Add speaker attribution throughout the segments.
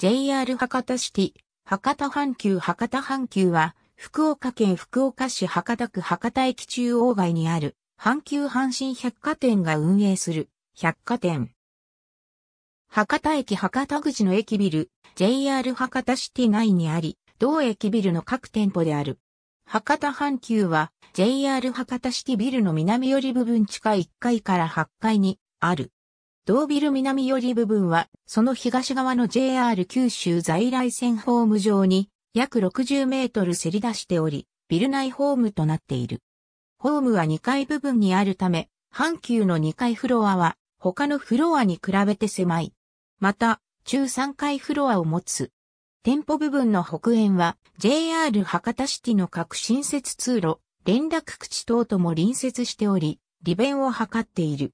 Speaker 1: JR 博多シティ、博多阪急博多阪急は、福岡県福岡市博多区博多駅中央街にある、阪急阪神百貨店が運営する、百貨店。博多駅博多口の駅ビル、JR 博多シティ内にあり、同駅ビルの各店舗である。博多阪急は、JR 博多シティビルの南寄り部分地下1階から8階に、ある。同ビル南寄り部分は、その東側の JR 九州在来線ホーム上に、約60メートルせり出しており、ビル内ホームとなっている。ホームは2階部分にあるため、阪急の2階フロアは、他のフロアに比べて狭い。また、中3階フロアを持つ。店舗部分の北縁は、JR 博多シティの各新設通路、連絡口等とも隣接しており、利便を図っている。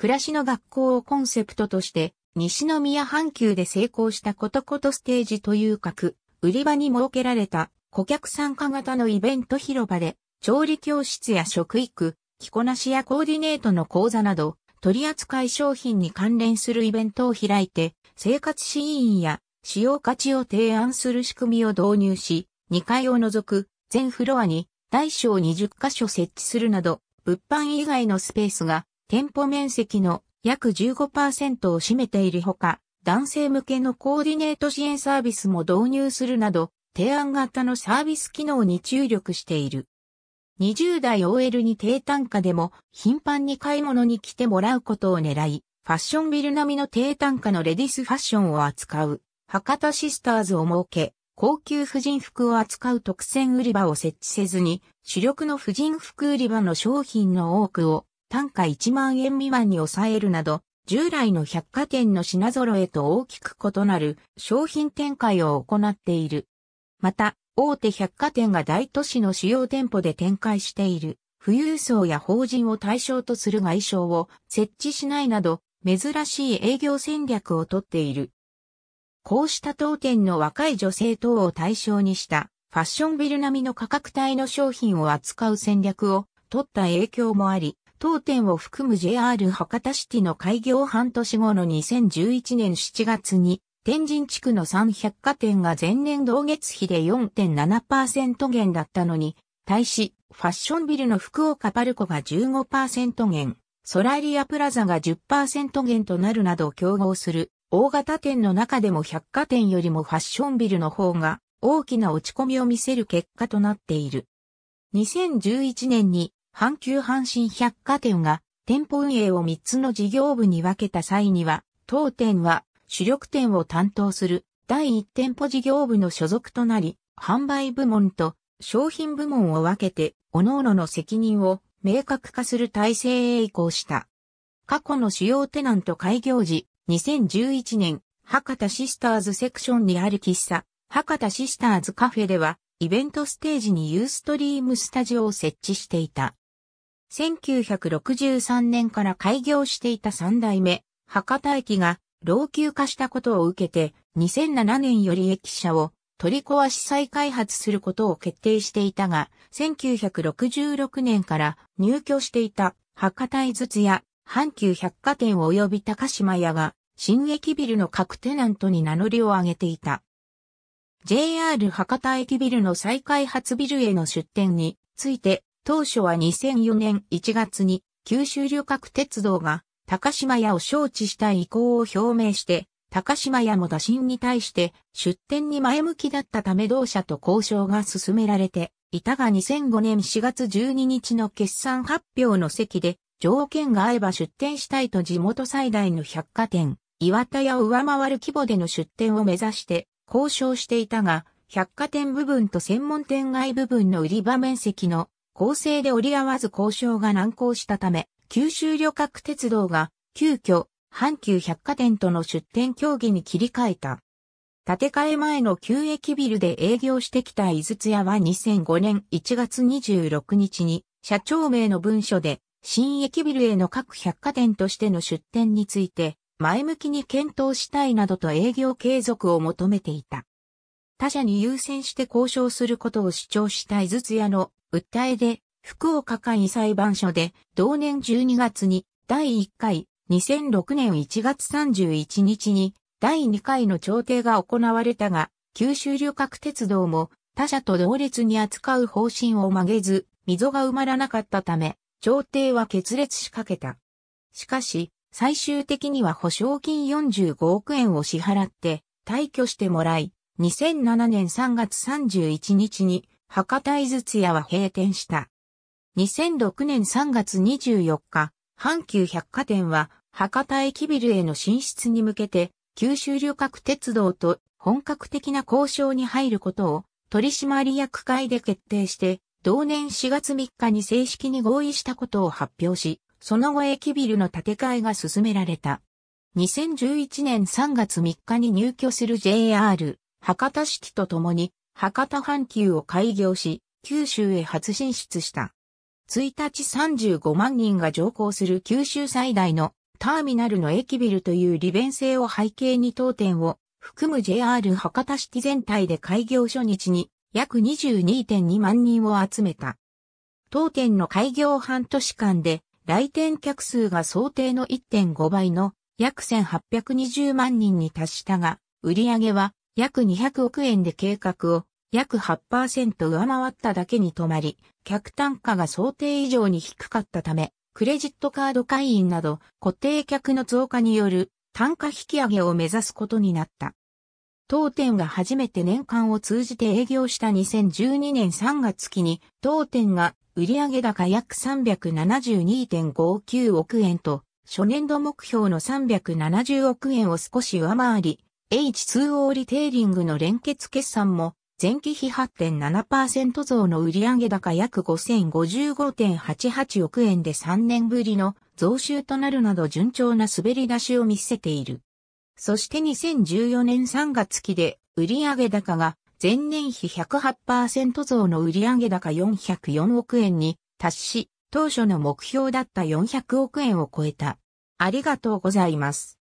Speaker 1: 暮らしの学校をコンセプトとして、西宮阪急で成功したことことステージという格、売り場に設けられた顧客参加型のイベント広場で、調理教室や食育、着こなしやコーディネートの講座など、取扱い商品に関連するイベントを開いて、生活支援や使用価値を提案する仕組みを導入し、2階を除く全フロアに大小20箇所設置するなど、物販以外のスペースが店舗面積の約15%を占めているほか、男性向けのコーディネート支援サービスも導入するなど、提案型のサービス機能に注力している。20代 OL に低単価でも頻繁に買い物に来てもらうことを狙い、ファッションビル並みの低単価のレディスファッションを扱う、博多シスターズを設け、高級婦人服を扱う特選売り場を設置せずに、主力の婦人服売り場の商品の多くを単価1万円未満に抑えるなど、従来の百貨店の品揃えと大きく異なる商品展開を行っている。また、大手百貨店が大都市の主要店舗で展開している、富裕層や法人を対象とする外商を設置しないなど、珍しい営業戦略をとっている。こうした当店の若い女性等を対象にしたファッションビル並みの価格帯の商品を扱う戦略を取った影響もあり、当店を含む JR 博多シティの開業半年後の2011年7月に、天神地区の3百貨店が前年同月比で4.7%減だったのに、対し、ファッションビルの福岡パルコが15%減、ソラリアプラザが10%減となるなど競合する、大型店の中でも百貨店よりもファッションビルの方が大きな落ち込みを見せる結果となっている。2011年に阪急阪神百貨店が店舗運営を3つの事業部に分けた際には、当店は主力店を担当する第1店舗事業部の所属となり、販売部門と商品部門を分けて、各々の責任を明確化する体制へ移行した。過去の主要テナント開業時、2011年、博多シスターズセクションにある喫茶、博多シスターズカフェでは、イベントステージにユーストリームスタジオを設置していた。1963年から開業していた三代目、博多駅が老朽化したことを受けて、2007年より駅舎を取り壊し再開発することを決定していたが、1966年から入居していた博多井筒や阪急百貨店及び高島屋が新駅ビルの各テナントに名乗りを上げていた。JR 博多駅ビルの再開発ビルへの出店について当初は2004年1月に九州旅客鉄道が高島屋を招致した意向を表明して、高島屋も打診に対して出店に前向きだったため同社と交渉が進められて、いたが2005年4月12日の決算発表の席で、条件が合えば出店したいと地元最大の百貨店、岩田屋を上回る規模での出店を目指して交渉していたが、百貨店部分と専門店街部分の売り場面積の構成で折り合わず交渉が難航したため、九州旅客鉄道が急遽阪急百貨店との出店協議に切り替えた。建て替え前の旧駅ビルで営業してきた井筒屋は2005年1月26日に社長名の文書で新駅ビルへの各百貨店としての出店について前向きに検討したいなどと営業継続を求めていた。他社に優先して交渉することを主張した井筒屋の訴えで、福岡簡易裁判所で、同年12月に、第1回、2006年1月31日に、第2回の調停が行われたが、九州旅客鉄道も、他社と同列に扱う方針を曲げず、溝が埋まらなかったため、調停は決裂しかけた。しかし、最終的には保証金45億円を支払って、退去してもらい、2007年3月31日に博多井筒屋は閉店した。2006年3月24日、阪急百貨店は博多駅ビルへの進出に向けて、九州旅客鉄道と本格的な交渉に入ることを取締役会で決定して、同年4月3日に正式に合意したことを発表し、その後駅ビルの建て替えが進められた。2011年3月3日に入居する JR 博多式とともに博多阪急を開業し、九州へ初進出した。1日35万人が乗降する九州最大のターミナルの駅ビルという利便性を背景に当店を含む JR 博多式全体で開業初日に約22.2万人を集めた。当店の開業半年間で来店客数が想定の1.5倍の約1820万人に達したが、売上は約200億円で計画を約8%上回っただけに止まり、客単価が想定以上に低かったため、クレジットカード会員など固定客の増加による単価引き上げを目指すことになった。当店が初めて年間を通じて営業した2012年3月期に、当店が売上高約372.59億円と、初年度目標の370億円を少し上回り、H2O リテイリングの連結決算も前期比8.7%増の売上高約5055.88億円で3年ぶりの増収となるなど順調な滑り出しを見せている。そして2014年3月期で売上高が前年比108%増の売上高404億円に達し、当初の目標だった400億円を超えた。ありがとうございます。